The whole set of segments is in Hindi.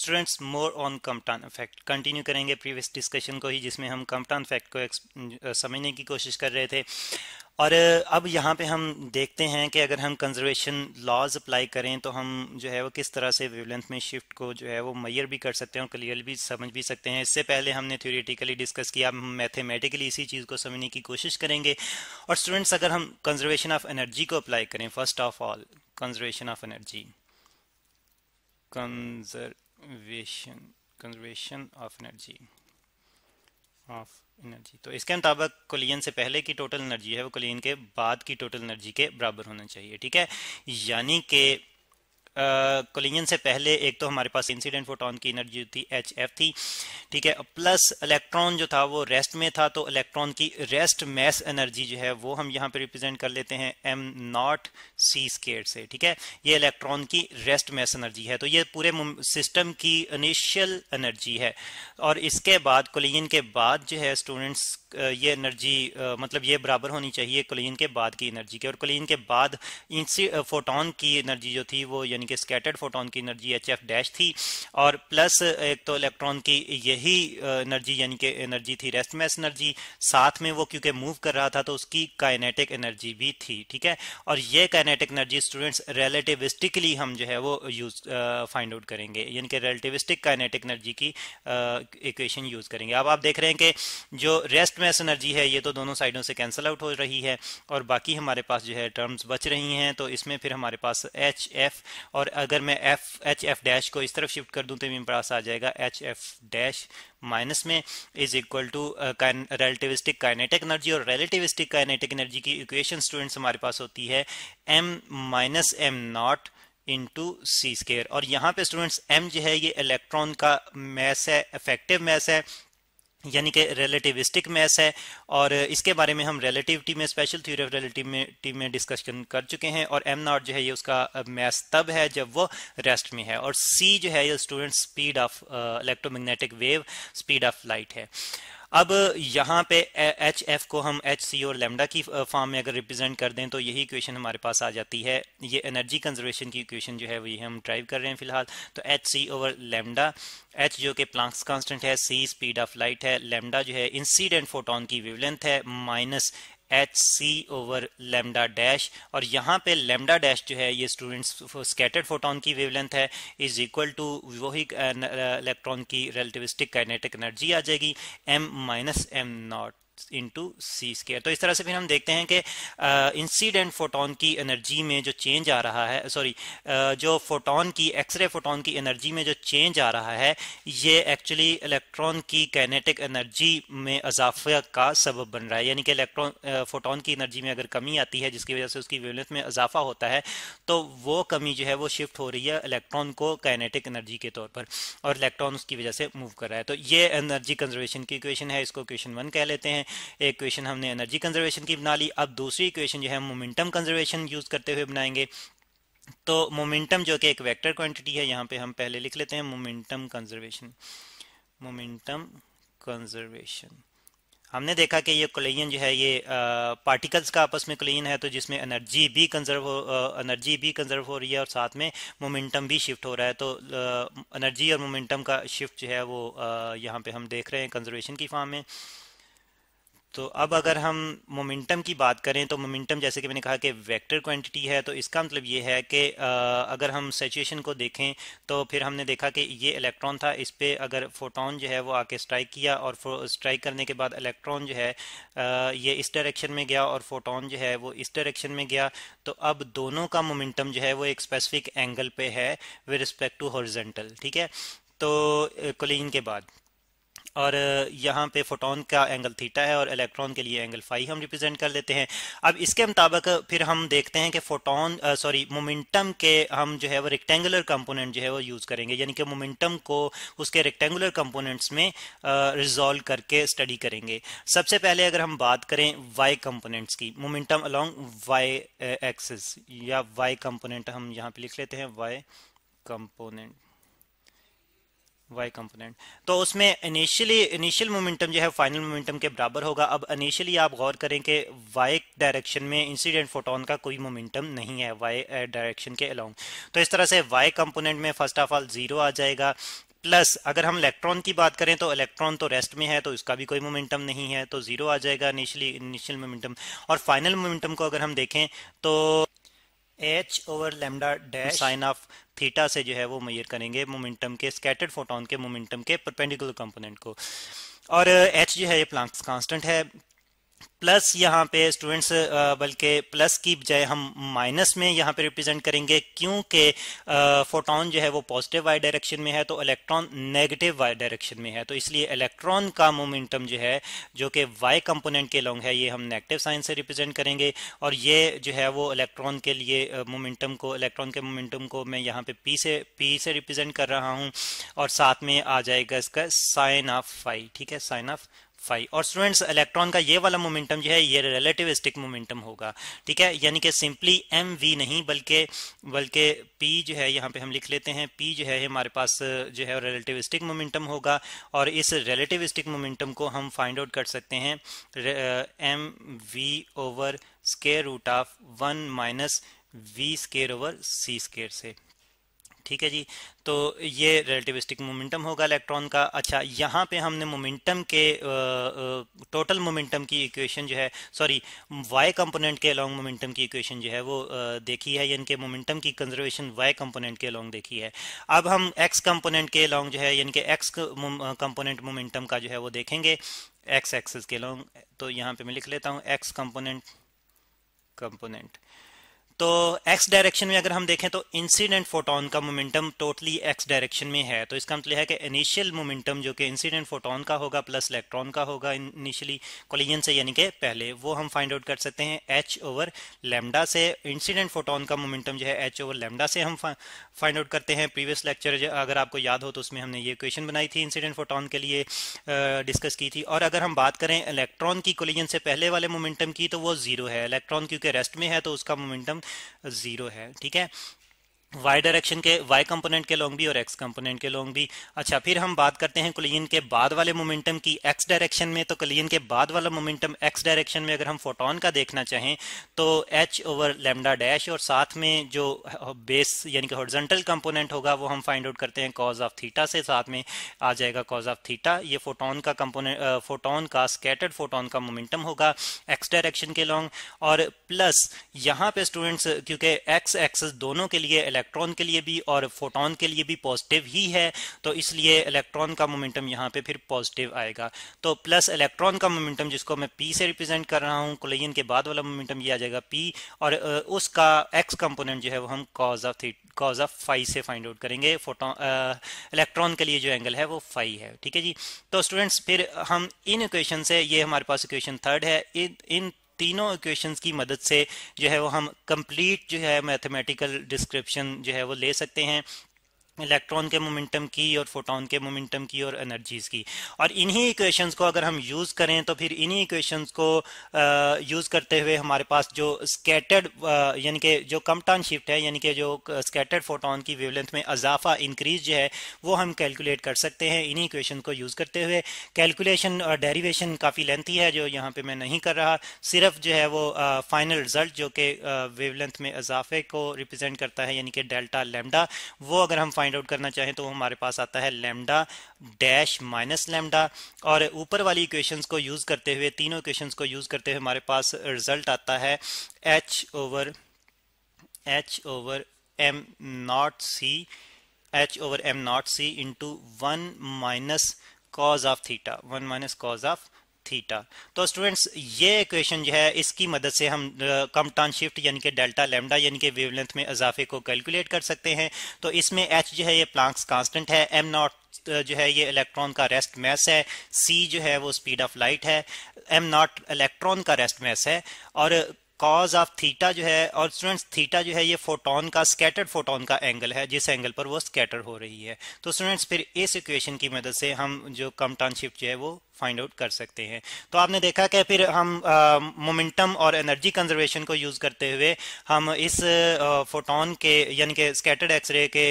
students more on Compton effect continue करेंगे प्रीवियस डिस्कशन को ही जिसमें हम कम्पटान इफेक्ट को समझने की कोशिश कर रहे थे और अब यहाँ पे हम देखते हैं कि अगर हम कंजर्वेशन लॉज अप्लाई करें तो हम जो है वो किस तरह से वेवलेंथ में शिफ्ट को जो है वो मैयर भी कर सकते हैं और क्लियर भी समझ भी सकते हैं इससे पहले हमने थ्योरेटिकली डिस्कस किया हम मैथमेटिकली इसी चीज़ को समझने की कोशिश करेंगे और स्टूडेंट्स अगर हम कंजर्वेशन ऑफ एनर्जी को अप्लाई करें first of all conservation of energy conser conservation conservation of energy of energy तो इसके मुताबिक कोलियन से पहले की टोटल एनर्जी है वो कोलियन के बाद की टोटल एनर्जी के बराबर होना चाहिए ठीक है यानी कि कोलिजन से पहले एक तो हमारे पास इंसिडेंट फोटोन की एनर्जी थी एच एफ थी ठीक है प्लस इलेक्ट्रॉन जो था वो रेस्ट में था तो इलेक्ट्रॉन की रेस्ट मैस एनर्जी जो है वो हम यहाँ पे रिप्रेजेंट कर लेते हैं एम नॉट सी स्केट से ठीक है ये इलेक्ट्रॉन की रेस्ट मैस एनर्जी है तो ये पूरे सिस्टम की इनिशियल एनर्जी है और इसके बाद कोलिजन के बाद जो है स्टूडेंट्स ये एनर्जी मतलब ये बराबर होनी चाहिए कोलिजन के बाद की एनर्जी के और कोलिजन के बाद फोटोन की एनर्जी जो थी वो यानी कि स्कैटर्ड फोटोन की एनर्जी एच एफ डैश थी और प्लस एक तो इलेक्ट्रॉन की यही एनर्जी यानी कि एनर्जी थी रेस्ट मैस एनर्जी साथ में वो क्योंकि मूव कर रहा था तो उसकी काइनेटिक एनर्जी भी थी ठीक है और ये काइनेटिक एनर्जी स्टूडेंट्स रिलेटिविस्टिकली हम जो है वो यूज फाइंड आउट करेंगे यानी कि रिलेटिविस्टिक काइनेटिक एनर्जी की इक्वेशन यूज करेंगे अब आप देख रहे हैं कि जो रेस्ट मैस एनर्जी है ये तो दोनों साइडों से कैंसिल आउट हो रही है और बाकी हमारे पास जो है टर्म्स बच रही हैं तो इसमें फिर हमारे पास एच एफ और अगर मैं एफ एच एफ डैश को इस तरफ शिफ्ट कर दूं तो मेरे पास आ जाएगा एच एफ डैश माइनस में is equal to relativistic kinetic energy और रिलेटिविस्टिक काइनेटिक एनर्जी की इक्वेशन स्टूडेंट्स हमारे पास होती है M minus M not into C square और यहाँ पे स्टूडेंट्स एम जो है ये इलेक्ट्रॉन का मैस है इफेक्टिव मैस है यानी कि रिलेटिविस्टिक मैथ है और इसके बारे में हम रिलेटिविटी में स्पेशल थ्योरी ऑफ रिलेटिविटी में डिस्कशन कर चुके हैं और एम नॉट जो है ये उसका मैथ तब है जब वो रेस्ट में है और सी जो है ये student speed of electromagnetic wave speed of light है अब यहाँ पे एच एफ को हम एच सी और लेमडा की फॉर्म में अगर रिप्रेजेंट कर दें तो यही इक्वेशन हमारे पास आ जाती है ये एनर्जी कंजर्वेशन की इक्वेशन जो है वही हम ड्राइव कर रहे हैं फिलहाल तो H C over lambda H जो कि प्लांक्स कांस्टेंट है सी स्पीड ऑफ लाइट है लेमडा जो है इंसीडेंट फोटोन की वेवलेंथ है minus H C over lambda dash और यहाँ पे लेमडा डैश जो है ये स्टूडेंट्स स्कैटर्ड फोटोन की वेवलेंथ है इज इक्वल टू वही इलेक्ट्रॉन uh, uh, की रिलेटिविस्टिक काइनेटिक एनर्जी आ जाएगी M minus M not into C square तो इस तरह से फिर हम देखते हैं कि इंसिडेंट फोटोन की एनर्जी में जो चेंज आ रहा है सॉरी जो फोटोन की एक्सरे फोटोन की एनर्जी में जो चेंज आ रहा है ये एक्चुअली इलेक्ट्रॉन की कैनेटिक एनर्जी में अजाफे का सबब बन रहा है यानी कि इलेक्ट्रॉन फोटोन की एनर्जी में अगर कमी आती है जिसकी वजह से उसकी वेवलेंस में इजाफा होता है तो वो कमी जो है वो शिफ्ट हो रही है इलेक्ट्रॉन को कैनेटिक एनर्जी के तौर पर और इलेक्ट्रॉन उसकी वजह से मूव कर रहा है तो ये एनर्जी कंजर्वेशन की इक्वेशन है इसको इक्वेशन वन कह लेते हैं एक क्वेश्चन हमने एनर्जी कंजर्वेशन की बना ली अब दूसरी क्वेश्चन जो है मोमेंटम कंजर्वेशन यूज़ करते हुए बनाएंगे तो मोमेंटम जो कि एक वेक्टर क्वांटिटी है यहाँ पे हम पहले लिख लेते हैं मोमेंटम कंजर्वेशन मोमेंटम कंजर्वेशन हमने देखा कि ये कोलिजन जो है ये आ, पार्टिकल्स का आपस में कोलिजन है तो जिसमें एनर्जी भी कंजर्व हो आ, एनर्जी भी कंजर्व हो रही है और साथ में मोमेंटम भी शिफ्ट हो रहा है तो आ, एनर्जी और मोमेंटम का शिफ्ट जो है वो यहाँ पे हम देख रहे हैं कंजर्वेशन की फॉर्म में तो अब अगर हम मोमेंटम की बात करें तो मोमेंटम जैसे कि मैंने कहा कि वेक्टर क्वांटिटी है तो इसका मतलब ये है कि अगर हम सेचुएशन को देखें तो फिर हमने देखा कि ये इलेक्ट्रॉन था इस पर अगर फोटोन जो है वो आके स्ट्राइक किया और स्ट्राइक करने के बाद इलेक्ट्रॉन जो है ये इस डायरेक्शन में गया और फोटोन जो है वो इस डायरेक्शन में गया तो अब दोनों का मोमेंटम जो है वो एक स्पेसिफिक एंगल पर है विद रिस्पेक्ट टू हॉर्जेंटल ठीक है तो कोलिन के बाद और यहाँ पे फोटोन का एंगल थीटा है और इलेक्ट्रॉन के लिए एंगल फाई हम रिप्रेजेंट कर लेते हैं अब इसके मुताबिक फिर हम देखते हैं कि फोटोन सॉरी मोमेंटम के हम जो है वो रेक्टेंगुलर कंपोनेंट जो है वो यूज़ करेंगे यानी कि मोमेंटम को उसके रेक्टेंगुलर कंपोनेंट्स में रिजॉल्व करके स्टडी करेंगे सबसे पहले अगर हम बात करें वाई कंपोनेंट्स की मोमेंटम अलॉन्ग वाई एक्सिस या वाई कंपोनेंट हम यहाँ पे लिख लेते हैं वाई कंपोनेंट वाई कंपोनेंट तो उसमें इनिशियली इनिशियल मोमेंटम जो है फाइनल मोमेंटम के बराबर होगा अब इनिशियली आप गौर करें कि वाई डायरेक्शन में इंसिडेंट फोटोन का कोई मोमेंटम नहीं है वाई डायरेक्शन uh, के अलाउंग तो इस तरह से वाई कंपोनेंट में फर्स्ट ऑफ ऑल जीरो आ जाएगा प्लस अगर हम इलेक्ट्रॉन की बात करें तो इलेक्ट्रॉन तो रेस्ट में है तो इसका भी कोई मोमेंटम नहीं है तो जीरो आ जाएगा इनिशियली इनिशियल मोमेंटम और फाइनल मोमेंटम को अगर हम देखें तो H over lambda dash sine of theta से जो है वो मैयर करेंगे मोमेंटम के स्कैटर्ड फोटोन के मोमेंटम के परपेंडिकुलर कंपोनेंट को और एच जो है ये प्लांक्स कांस्टेंट है प्लस यहाँ पे स्टूडेंट्स बल्कि प्लस की बजाय हम माइनस में यहाँ पे रिप्रेजेंट करेंगे क्योंकि फोटोन जो है वो पॉजिटिव वाई डायरेक्शन में है तो इलेक्ट्रॉन नेगेटिव वाई डायरेक्शन में है तो इसलिए इलेक्ट्रॉन का मोमेंटम जो है जो कि वाई कंपोनेंट के लॉन्ग है ये हम नेगेटिव साइन से रिप्रेजेंट करेंगे और ये जो है वो इलेक्ट्रॉन के लिए मोमेंटम को इलेक्ट्रॉन के मोमेंटम को मैं यहाँ पे पी से पी से रिप्रेजेंट कर रहा हूँ और साथ में आ जाएगा इसका साइन ऑफ फाइव ठीक है साइन ऑफ फाइव और स्टूडेंट्स इलेक्ट्रॉन का ये वाला मोमेंटम जो है ये रिलेटिविस्टिक मोमेंटम होगा ठीक है यानी कि सिंपली एम वी नहीं बल्कि बल्कि पी जो है यहाँ पे हम लिख लेते हैं पी जो है हमारे पास जो है रिलेटिविस्टिक मोमेंटम होगा और इस रिलेटिविस्टिक मोमेंटम को हम फाइंड आउट कर सकते हैं M V over square root of one minus V square over C square से ठीक है जी तो ये रिलेटिविस्टिक मोमेंटम होगा इलेक्ट्रॉन का अच्छा यहाँ पे हमने मोमेंटम के टोटल मोमेंटम की इक्वेशन जो है सॉरी वाई कंपोनेंट के अलोंग मोमेंटम की इक्वेशन जो है वो आ, देखी है यानी कि मोमेंटम की कंजर्वेशन वाई कंपोनेंट के अलोंग देखी है अब हम एक्स कंपोनेंट के अलोंग जो है यानी कि एक्स कंपोनेंट मोमेंटम का जो है वो देखेंगे एक्स एक्सेस के अलोंग तो यहाँ पर मैं लिख लेता हूँ एक्स कंपोनेंट कंपोनेंट तो एक्स डायरेक्शन में अगर हम देखें तो इंसिडेंट फोटोन का मोमेंटम टोटली एक्स डायरेक्शन में है तो इसका मतलब है कि इनिशियल मोमेंटम जो कि इंसिडेंट फोटोन का होगा प्लस इलेक्ट्रॉन का होगा इनिशियली कोलिजन से यानी कि पहले वो हम फाइंड आउट कर सकते हैं एच ओवर लेमडा से इंसिडेंट फोटोन का मोमेंटम जो है एच ओवर लेमडा से हम फाइंड आउट करते हैं प्रीवियस लेक्चर अगर आपको याद हो तो उसमें हमने ये क्वेश्चन बनाई थी इंसिडेंट फोटोन के लिए डिस्कस की थी और अगर हम बात करें इलेक्ट्रॉन की कोलिजन से पहले वाले मोमेंटम की तो वो जीरो है इलेक्ट्रॉन क्योंकि रेस्ट में है तो उसका मोमेंटम जीरो है ठीक है वाई डायरेक्शन के वाई कंपोनेंट के लॉन्ग भी और एक्स कंपोनेंट के लॉन्ग भी अच्छा फिर हम बात करते हैं कुलियन के बाद वाले मोमेंटम की एक्स डायरेक्शन में तो कुलियन के बाद वाला मोमेंटम एक्स डायरेक्शन में अगर हम फोटोन का देखना चाहें तो एच ओवर लेमडा डैश और साथ में जो बेस यानी कि हॉर्जेंटल कंपोनेंट होगा वो हम फाइंड आउट करते हैं कॉज ऑफ थीटा से साथ में आ जाएगा कॉज ऑफ थीटा ये फोटोन का कंपोनेंट फोटोन का स्केटर्ड फोटोन का मोमेंटम होगा एक्स डायरेक्शन के लॉन्ग और प्लस यहाँ पे स्टूडेंट्स क्योंकि एक्स एक्सेस दोनों के लिए इलेक्ट्रॉन के लिए भी और फोटोन के लिए भी पॉजिटिव ही है तो इसलिए इलेक्ट्रॉन का मोमेंटम यहाँ पे फिर पॉजिटिव आएगा तो प्लस इलेक्ट्रॉन का मोमेंटम जिसको मैं पी से रिप्रेजेंट कर रहा हूँ कोलिजन के बाद वाला मोमेंटम ये आ जाएगा पी और उसका एक्स कंपोनेंट जो है वो हम cos of theta cos of five से फाइंड आउट करेंगे फोटो इलेक्ट्रॉन के लिए जो एंगल है वो फाइव है ठीक है जी तो स्टूडेंट्स फिर हम इन इक्वेशन से ये हमारे पास इक्वेशन थर्ड है इन तीनों इक्वेशंस की मदद से जो है वो हम कंप्लीट जो है मैथमेटिकल डिस्क्रिप्शन जो है वो ले सकते हैं इलेक्ट्रॉन के मोमेंटम की और फोटोन के मोमेंटम की और एनर्जीज की और इन्हीं इक्वेशंस को अगर हम यूज करें तो फिर इन्हीं इक्वेशंस को यूज करते हुए हमारे पास जो स्कैटर्ड यानी कि जो कमटान शिफ्ट है यानी कि जो स्कैटर्ड फोटोन की वेवलेंथ में अजाफा इंक्रीज जो है वो हम कैलकुलेट कर सकते हैं इन्हीं इक्वेशन को यूज करते हुए कैलकुलेशन और डेरीवेशन काफी लेंथी है जो यहाँ पर मैं नहीं कर रहा सिर्फ जो है वो फाइनल रिजल्ट जो कि वेवलेंथ में अजाफे को रिप्रेजेंट करता है यानी कि डेल्टा लेमडा वो अगर हम फाइंड फाइंड आउट करना चाहें तो हमारे पास आता है लेमडा डैश माइनस लेमडा और ऊपर वाली इक्वेशंस को यूज़ करते हुए तीनों इक्वेशंस को यूज़ करते हुए हमारे पास रिजल्ट आता है H over H over M not C H over M not C into one minus cos of theta one minus cos of theta तो स्टूडेंट्स ये इक्वेशन जो है इसकी मदद से हम कमटान शिफ्ट यानी कि डेल्टा लेमडा यानी कि वेवलेंथ में इजाफे को कैलकुलेट कर सकते हैं तो इसमें एच जो है ये प्लांक्स कांस्टेंट है एम नॉट जो है ये इलेक्ट्रॉन का रेस्ट मैस है सी जो है वो स्पीड ऑफ लाइट है एम नॉट इलेक्ट्रॉन का रेस्ट मैस है और कॉज ऑफ थीटा जो है और स्टूडेंट्स थीटा जो है ये फोटोन का स्कैटर्ड फोटोन का एंगल है जिस एंगल पर वो स्कैटर हो रही है तो स्टूडेंट्स फिर इस इक्वेशन की मदद से हम जो कमटान शिफ्ट जो है वो फाइंड आउट कर सकते हैं तो आपने देखा कि फिर हम मोमेंटम और एनर्जी कंजर्वेशन को यूज़ करते हुए हम इस फोटोन के यानी कि स्कैटर्ड एक्सरे के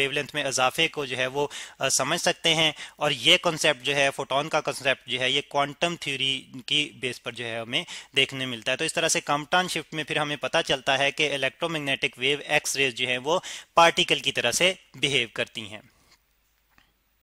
वेवलेंथ में इजाफे को जो है वो समझ सकते हैं और ये कॉन्सेप्ट जो है फोटोन का कॉन्सेप्ट जो है ये क्वांटम थ्योरी की बेस पर जो है हमें देखने मिलता है तो इस तरह से कम्पटान शिफ्ट में फिर हमें पता चलता है कि इलेक्ट्रोमैग्नेटिक वेव एक्स रेज जो है वो पार्टिकल की तरह से बिहेव करती हैं